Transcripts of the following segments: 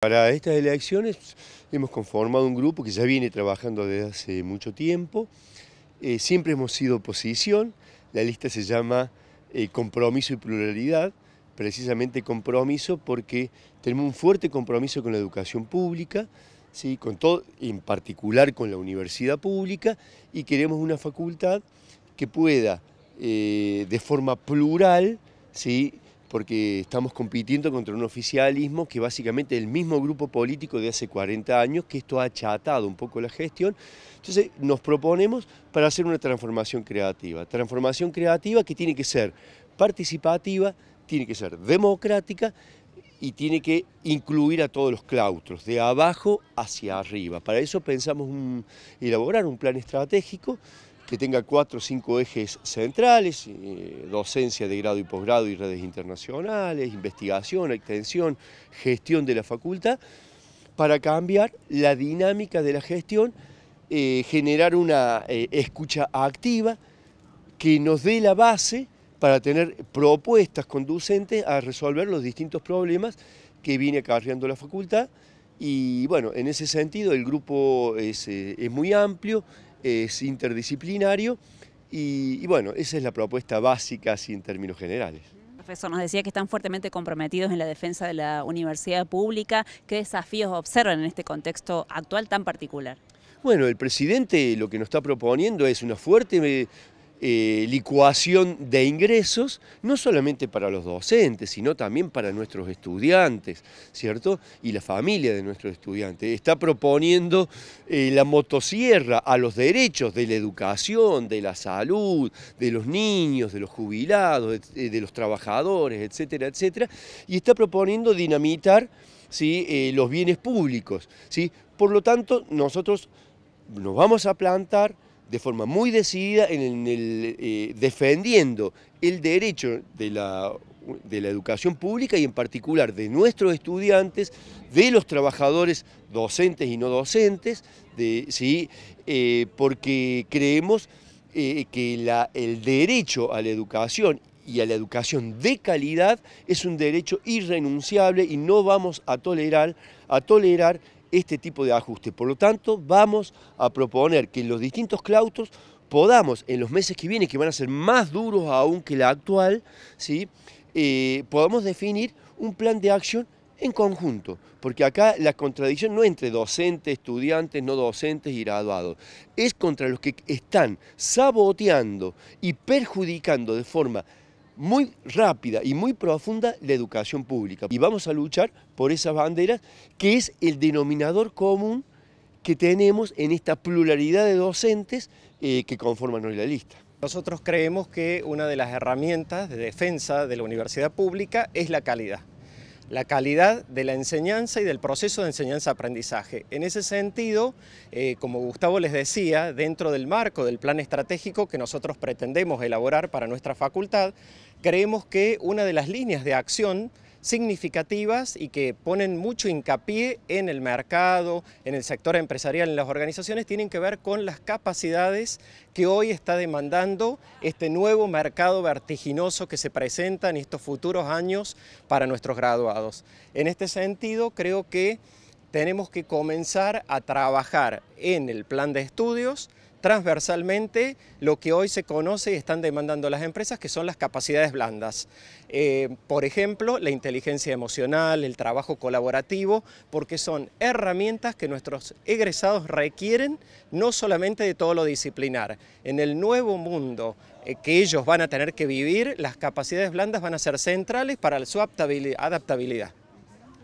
Para estas elecciones hemos conformado un grupo que ya viene trabajando desde hace mucho tiempo. Eh, siempre hemos sido oposición. La lista se llama eh, Compromiso y Pluralidad. Precisamente compromiso porque tenemos un fuerte compromiso con la educación pública, ¿sí? con todo, en particular con la universidad pública, y queremos una facultad que pueda, eh, de forma plural, ¿sí? porque estamos compitiendo contra un oficialismo que básicamente el mismo grupo político de hace 40 años, que esto ha achatado un poco la gestión. Entonces nos proponemos para hacer una transformación creativa, transformación creativa que tiene que ser participativa, tiene que ser democrática y tiene que incluir a todos los claustros, de abajo hacia arriba. Para eso pensamos elaborar un plan estratégico que tenga cuatro o cinco ejes centrales, eh, docencia de grado y posgrado y redes internacionales, investigación, extensión, gestión de la facultad, para cambiar la dinámica de la gestión, eh, generar una eh, escucha activa que nos dé la base para tener propuestas conducentes a resolver los distintos problemas que viene acarreando la facultad. Y bueno, en ese sentido el grupo es muy amplio, es interdisciplinario y, bueno, esa es la propuesta básica así en términos generales profesor, nos decía que están fuertemente comprometidos en la defensa de la universidad pública. ¿Qué desafíos observan en este contexto actual tan particular? Bueno, el presidente lo que nos está proponiendo es una fuerte eh, licuación de ingresos, no solamente para los docentes, sino también para nuestros estudiantes, ¿cierto? Y la familia de nuestros estudiantes. Está proponiendo eh, la motosierra a los derechos de la educación, de la salud, de los niños, de los jubilados, eh, de, los trabajadores, etcétera, etcétera. Y está proponiendo dinamitar los bienes públicos, ¿sí? Por lo tanto, nosotros nos vamos a plantar de forma muy decidida en eh, defendiendo el derecho de la, de la educación pública y en particular de nuestros estudiantes, de los trabajadores docentes y no docentes, ¿sí? Eh, porque creemos eh, que el derecho a la educación y a la educación de calidad es un derecho irrenunciable y no vamos a tolerar, a tolerar este tipo de ajuste. Por lo tanto, vamos a proponer que los distintos claustros podamos, en los meses que vienen, que van a ser más duros aún que la actual, ¿sí? Eh, podamos definir un plan de acción en conjunto, porque acá la contradicción no entre docentes, estudiantes, no docentes y graduados, es contra los que están saboteando y perjudicando de forma muy rápida y muy profunda la educación pública. Y vamos a luchar por esas banderas, que es el denominador común que tenemos en esta pluralidad de docentes eh, que conforman hoy la lista. Nosotros creemos que una de las herramientas de defensa de la universidad pública es la calidad la calidad de la enseñanza y del proceso de enseñanza-aprendizaje. En ese sentido, eh, como Gustavo les decía, dentro del marco del plan estratégico que nosotros pretendemos elaborar para nuestra facultad, creemos que una de las líneas de acción significativas y que ponen mucho hincapié en el mercado, en el sector empresarial, en las organizaciones, tienen que ver con las capacidades que hoy está demandando este nuevo mercado vertiginoso que se presenta en estos futuros años para nuestros graduados. En este sentido, creo que tenemos que comenzar a trabajar en el plan de estudios, transversalmente lo que hoy se conoce y están demandando las empresas, que son las capacidades blandas. Eh, por ejemplo, la inteligencia emocional, el trabajo colaborativo, porque son herramientas que nuestros egresados requieren no solamente de todo lo disciplinar. En el nuevo mundo eh, que ellos van a tener que vivir, las capacidades blandas van a ser centrales para su adaptabilidad.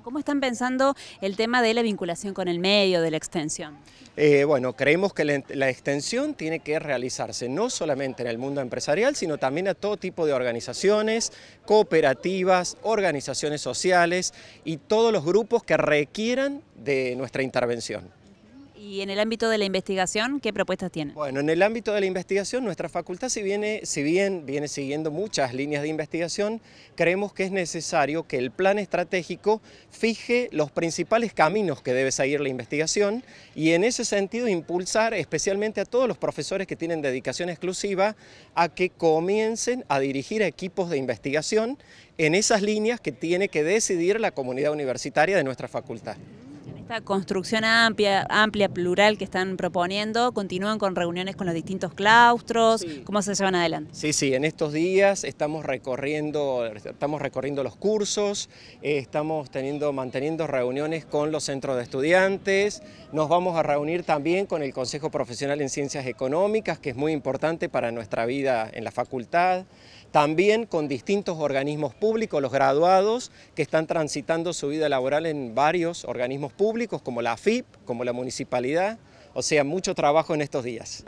¿Cómo están pensando el tema de la vinculación con el medio, de la extensión? Eh, bueno, creemos que la, extensión tiene que realizarse no solamente en el mundo empresarial, sino también a todo tipo de organizaciones, cooperativas, organizaciones sociales y todos los grupos que requieran de nuestra intervención. ¿Y en el ámbito de la investigación qué propuestas tiene? Bueno, en el ámbito de la investigación nuestra facultad si, viene, si bien viene siguiendo muchas líneas de investigación, creemos que es necesario que el plan estratégico fije los principales caminos que debe seguir la investigación y en ese sentido impulsar especialmente a todos los profesores que tienen dedicación exclusiva a que comiencen a dirigir equipos de investigación en esas líneas que tiene que decidir la comunidad universitaria de nuestra facultad. Esta construcción amplia, amplia, plural que están proponiendo, continúan con reuniones con los distintos claustros, ¿cómo se llevan adelante? Sí, sí, en estos días estamos recorriendo, estamos recorriendo los cursos, eh, estamos teniendo, manteniendo reuniones con los centros de estudiantes, nos vamos a reunir también con el Consejo Profesional en Ciencias Económicas, que es muy importante para nuestra vida en la facultad también con distintos organismos públicos, los graduados que están transitando su vida laboral en varios organismos públicos como la AFIP, como la municipalidad, o sea, mucho trabajo en estos días.